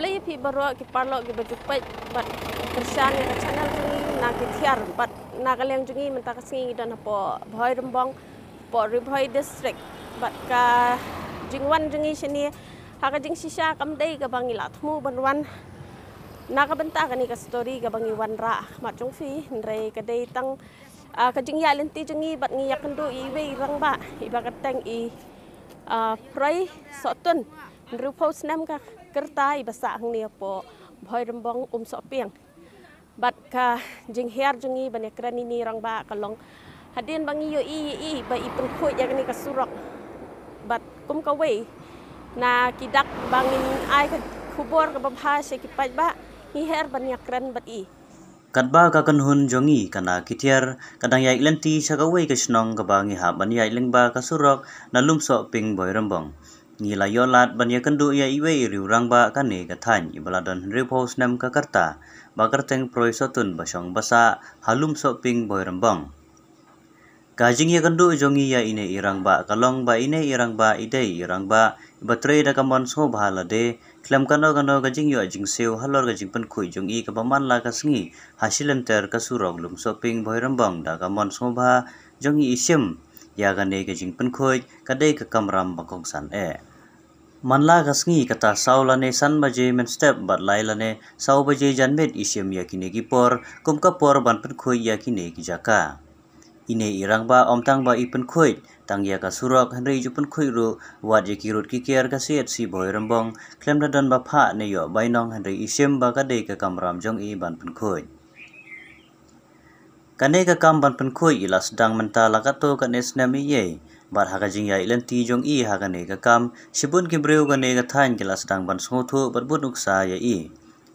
play pi baro ki parlo ki baju pai bat kersan ya kersan ya jungi na ki tiar bat na kali yang jungi mentak singi kita na po boy rembong po riboy district bat ka jingwan jungi sini haka jing sisha kam day ka bangi lat mu banwan na ka benta ka ni ka story ka bangi wan ra mat jung fi nre ka day tang ka jing ya lenti jungi bat ngi yakendu iwe rang ba ibakat tang i Uh, pray sotun รูปโพสนั่มก็กระต่ายภาษาฮังเนียปอบอยรำบองอุ้มสอเปียงบัดค่ะจิงเฮียร์จงีบันยากรณีนี้รังบากลองฮัดเดียนบางอีโยอีอีบะอีปุ่นคุยยังนี้ก็สุรกบัดกุ้มกะเวนากิดักบางอินไอกับคูบอร์กับบัมพาเชกิปัจบะฮีเฮียร์บันยากรณ์บัดอีกัดบ้ากับกันหุ่นจงีกันนากิเทียร์กันดังยายเลนตีชะกะเวกับชนองกับบางอีหาบันยายเลงบากับสุรกนั่นลุ่มสอเปียงบอยรำบอง ngi la yo ya lat ban ye kendu ye iwe i riu rang ba ka ne ka than i bala don ri post nam ka karta ba kar teng proi so tun ba shong ba sa halum so ping boy ram bang ka jing ye kendu jong ya i ne i rang ba ka long ba i ne i rang ba i de i rang ba ba tre da ka mon so ba la de klem lah ka no ka no ka jing yo jing seu halor ka jing pan khui jong i ka ba man la ka singi ha silam ter ka su rog lum so ping boy ram bang da ka mon so ba jong i sim ya ga ne ga jing pan khoi ka dei ka kam san e eh. मनला घसंगी कता साउ लने सन बजे main step बदलाई लने साउ बजे जनमेद इसम या किने की पर कुमका पर बनपन खुई या किने की जाका इने इरंग बा ओमतांग बा इपन खुई तंग या का सुरक हनरे जुपन खुई रु वाज या की रुट की केयर का सेट सी भोय रंबोंग क्लेम रदन बा फा ने यो बाइनोंग हनरे इसम बा का दे का कमराम जोंग ई बनपन खुई कने का काम बनपन खुई इलास डांग मंता लगा तो कने स्नेमी ये bar haga jing ya ilan ti jong i haga ne ga kam shibun ki breu ga ne ga thain ki las tang ban so thu bar bu nuk sa ya i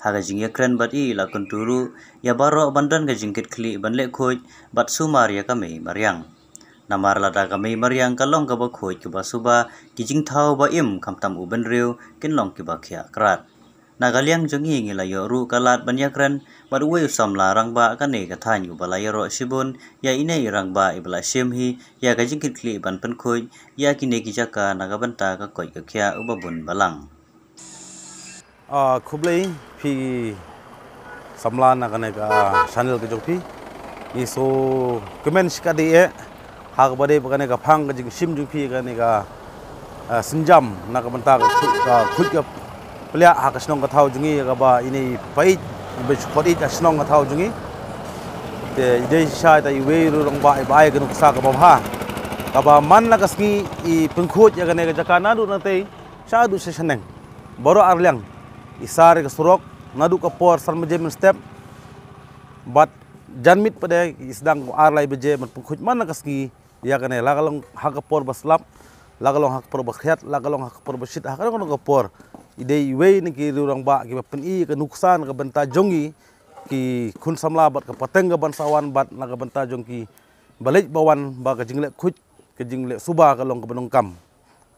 haga jing ya kran bar i la kun turu ya baro bandan ga jing kit khli ban le khoj bat sumar ya ka me maryang namar la da ga me maryang ka long ka ba khoj ki ba suba ki jing thau ba im kham tam u ban reu kin long ki ba khya krat นากเลี้ยงจงยิงเหลายรู้กะลาดบรรยากันบัดเวิยสัมลารังบากันเอกทานอยู่บลายรอชิบุนยาอินเนอรังบาอิบลาเชมฮียากะจิงคิดคลีบันเป็นคุยยากินเอกิจกกานากบันตาก็คอยกัะแย่อุบบุญบาลังอ่าคุบลยพี่สัมลานากันเนกะชานลกะจกพี่อีโซกุเมนชิกาดีเอหากบดีปะกันเอกะพังกะจิกชิมจุกพี่กันเอกะสินจมนากบันตาก็คุยกับ kulia hak asnong ka thau jungi kaba ini pai bech khori ka asnong ka thau jungi Jadi ide sha ta i we ru bawa, ba i bai ga nuksa ha kaba mana man la ka ski i pinkhot ya ga ne ga jaka na du na te sha du se shaneng boro ar lyang i step but janmit pada isdang ar lai be mana man pinkhot man la ka ski ya ga ne la ga long hak ka por ba slap la long ha ka por ba long ha ka por ba shit ha ka idei wei ni ki rurang ba ki pen i ke nuksan ke benta jongi ki kun samla bat ke pateng ke bansawan bat na ke benta jongki balik bawan ba ke jinglek khuj ke jinglek suba ke long ke benung kam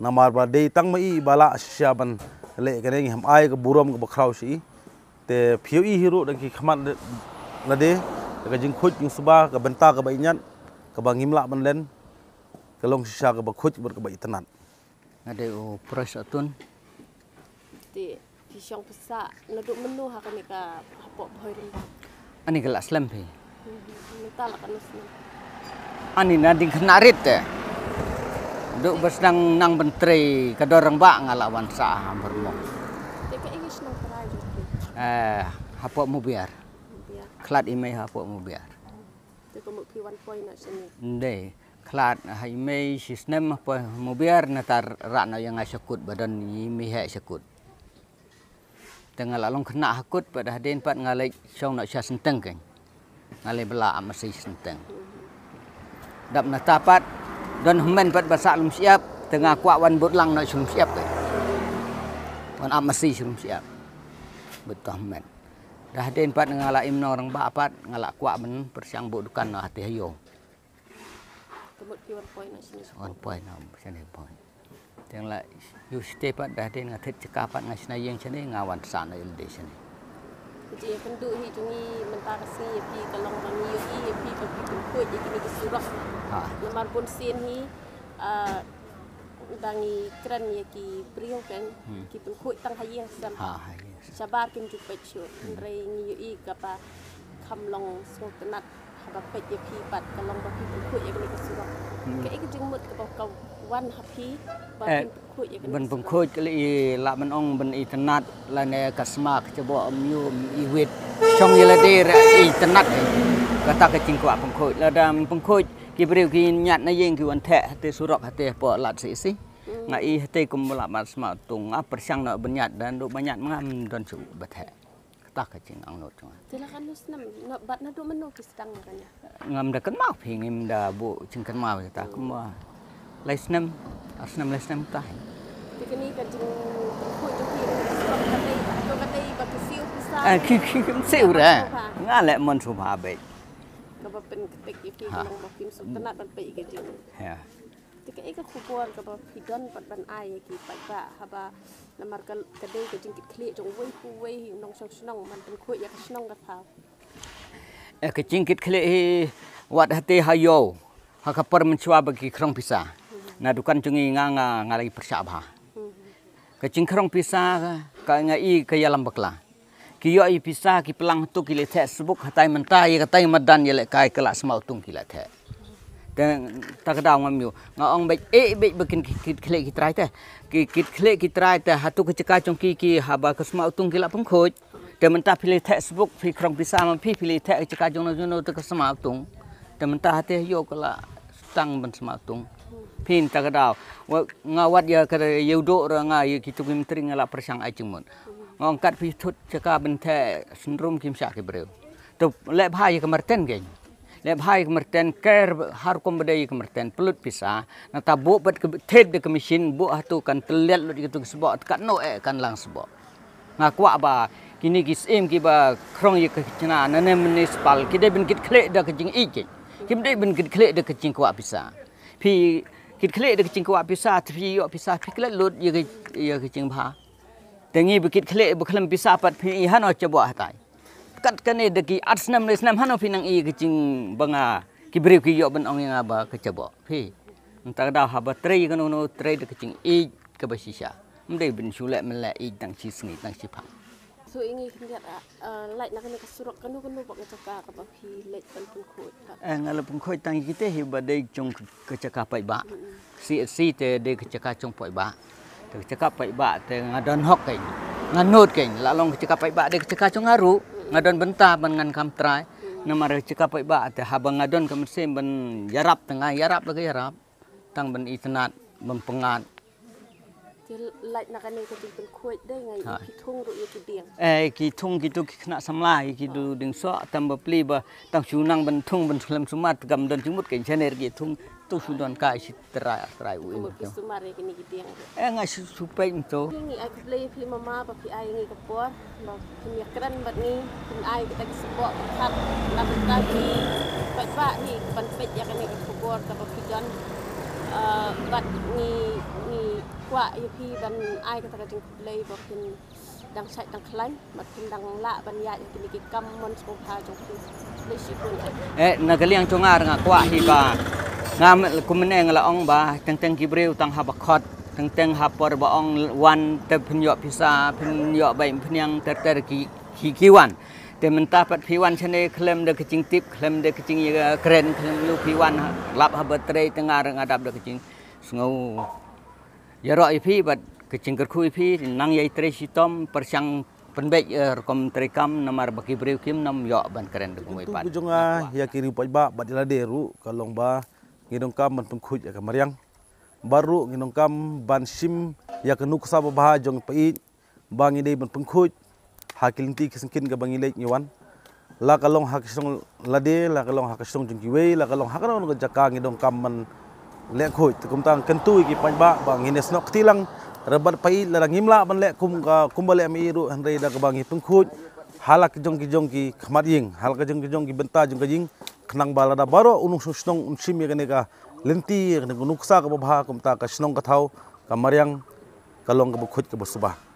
namar ba dei tang mai bala syaban le ke ngi ham ai ke buram ke bakhraw si te phiu i hiru dan ki khamat na de ke jing khuj jing suba ke benta ke bainyat ke bangimla ban len ke long sya ke bakhuj ber ke baitenat ade o prasatun ti di siang besar nuduk menu hak ni ka apa boy ah, ni ani gelak slam pe mental mhm, lah kan usni ani ah, nadi kenarit te eh. duk bersenang nang menteri ke dorong ba ngalawan sa bermo teke ingis nang terajo eh apa mu biar kelat imei apa mu biar teke mu piwan poin nak sini ndei khlat hai mei sistem apa mobiar natar rak na yang asyakut badan ni mihai asyakut tengah lalong kena hakut pada hari Empat ngalik syong nak syah senteng kan? Ngalik belak masih senteng. Dap nak tapat dan hemen pada basak belum siap tengah kuat wan lang nak syum siap kan? Wan am masih syum siap. Betul hemen. Dah hari Empat ngalak imno orang bapat ngalak kuat men persiang butukan nak hati hayo. One point, one point, one um, point. ទាំងឡាយយុស្ទេបដាទេងាធិតចកាបងាឆ្នៃយើងឆ្នៃងាវ៉ាន់សានអ៊ីលឌីឆ្នៃជាគំទូហីជងីមិនតាកស៊ីពីកឡុងបងយូអ៊ីពីកពីគំពួយយីគីនេះគឺសូរ៉ាស់ហាយមាន់ពុនស៊ីនហីអឺដងីក្រានយីគីព្រីវកែងគីទុខុយតាំងហាយីសាំហាហាយីសាបាគីមជុបេជូរេងយូអ៊ីកបាខំឡុងសូកតណាត់ับเปิดยาพีปัดกันลองบอกคุยยังไม่กระซิบก็เอ็กจึงมุดกับกับวันฮับพีบอกคุยยังไม่มันบังคุยก็เลยละมันองมันอีธนัดละเนี่ยกสมากจะบอกมิวมิวิตช่องยี่ละเดรอีธนัดก็ตากจริงกว่าบังคุยละดามบังคุยกี่ประเดี๋ยวกี่ยัดนายเองคือวันแท้ที่สุรกฮัตเตอร์พอหลัดสิสิงั้นอีฮัตเตอร์กุมละมาสมาตุงอ่ะเปอร์ช่างเนาะบัญญัติดันดูบัญญัติมั้งดันสุบัตแท้ tak kecing ang nut cuma. Tidak kan nus nem, bat nado menu kisang kan ya. Ngam dah kenal ping, ngam dah bu cing kenal kita kuma. Lais nem, as nem lais nem tak. Tidak ni kacing kuih jepi, kau katai batu siu pisang. Eh kiki kiki kem siu dah. Ngah lek mon subah baik. Kau bapen ketik kiki, kau bapen subtenat dan baik kacing. Yeah ti ka ek khu kwal ka ba hidan pat ban ai ki pa ba ha ba na mar ka ka pu wei nong sok snong man pen ya ka snong ka tha e eh, ka jing ki khle wat hati hayo yo ha ka par man chwa na dukan jung i ngalai nga nga lagi persa ba ha. mm-hmm. ka jing khrong pisa ka nga i ka ya lam bakla i pisa ki pelang tu ki le the subuk hatai mentai ka tai madan ye ya le kai kala smal tung ki le តែតកដងមិនយោងអំបេអេបេគិនគិតគ្លេគិត្រៃតែគិគិតគ្លេគិត្រៃតែហតុគចកាចុងគីគីហាបកស្មអតុងគិឡាពងខូចតែមិនតាភីលេថេសប៊ុកភីក្រងពិសាមភីភីលេថេចកាចុងណូណូតកស្មអតុងតែមិនតាហតេយោកឡាតាំងមិនស្មអតុងភីនតកដៅវងវត្តយកយូដូរងាយគិតគមត្រិងឡាប្រសាងអៃជុំងអង្កាត់ភីធុតចកាបិនថេសិនរុំគឹមសាគិប្រើតុលេបហាយកមរតិនគេ Lep hai kemerten ker har kom bedai kemerten pelut pisa. Na tabu bet ke tet de kemisin bu hatu lah kan telet lut itu sebab tekat no eh kan lang sebab. Na kuak ba kini gis im ki ba krong ye ke kena na ne municipal ki de bin kit kle de ke jing ije. Ki de bin kit kle de ke kuak pisa. Pi kit kle de ke kuak pisa tapi yo pisa pi kle lut ye ke ye ke ba. Tengi bikit kle bekelam pisa pat pi ihan o cebuah tai kat kene deki arts nam les nam hano pinang i kecing benga kibri ki yok ben ong yang aba kecebo hi entar dah haba tray kanu no tray de kecing i ke basisha mde ben sulek melek i tang si sengi tang si pak so ingi kendat a eh, light nak kena kasurok kanu kanu bak ngecaka ka ba hi light pan pun khot eh ngala pun khot tang kita hi ba dei chung kecaka pai ba si si te dei kecaka chung pai ba kecaka pai ba te ngadon hok kai nganut kai lalong kecaka pai ba dei kecaka chung aru ngadon bentah ban ngan kamtrai na mare cekapai ba ate habang ngadon ka mesin ban yarap tengah yarap lagi yarap tang ban itnat ban pengat light nak ane ketik ban kuat dai ngai ha. ki thung ru ki dieng eh ki thung ki tu ki kena samlai ki du ding so tambah pli ba tang sunang ban thung ban selam sumat gam don jumut ke energi thung tu sudah nak isi terai terai ui. Mungkin semua hari ini gitu yang. Eh ngasih supaya itu. Ini aku beli film mama tapi ayah ini kepor. Kini keren buat ni. Kini ayah kita kesepok tetap lama lagi. Pak pak ni kapan pet yang ini kepor tapi kian buat ni ni kuat ya pi dan ayah kita kajing beli bukan dang sai dang klan mat kin dang la ban ya kin ki kam mon so pha jong ku le shi ku eh na gali ang chong ar nga kwa hi ba ងាមគុំណែងឡងបាទាំងទាំងគីប្រេវទាំងហាបខតទាំងទាំងហាបរបអងវ៉ាន់តេភញោភិសាភញោបៃភញងតេតេរគីគីគីវ៉ាន់តេមន្តាបតភីវ៉ាន់ឆានេក្លឹមដឹកជីងទីបក្លឹមដឹកជីងយក្រែនក្លឹមលូភីវ៉ាន់ឡាប់ហាបត្រៃទាំងអរងអាដាប់ដឹកជីងស្ងោយារអីភីបាទកជីងកខុយភីណងយៃត្រេស៊ីតំប្រចាំងពនបេចរកំត្រីកំណមរបគីប្រេវគីមណមយកបានក្រែនដឹកមួយបាទទូជងាយាគីរីបច្បាបាទឡាដេរូកឡងបា nginung kam man tung ka mariang baru nginung kam ban sim ya ka nuk sa ba jong pai bangi dei man pung khuj hakil ti kisang kin ka bangi lek nyuan la ka long hak song la de la ka long hak song jong ki wei la ka long hak ron ka jaka nginung kam man le khuj tu kum tang kentu ki pan ba bangi nes nok tilang rebat pai la ngim la ban le kum ka kum ba le mi ru han da ka bangi pung halak jong ki jong ki khamat ying halak jong ki jong ki benta jong ka jing khnang bala da baro unung shnong unchim yegane ga lenti yegane nuksa ga ba ha kumta ka shnong ka thau ka maryang ka long ka bu khut ka bu subah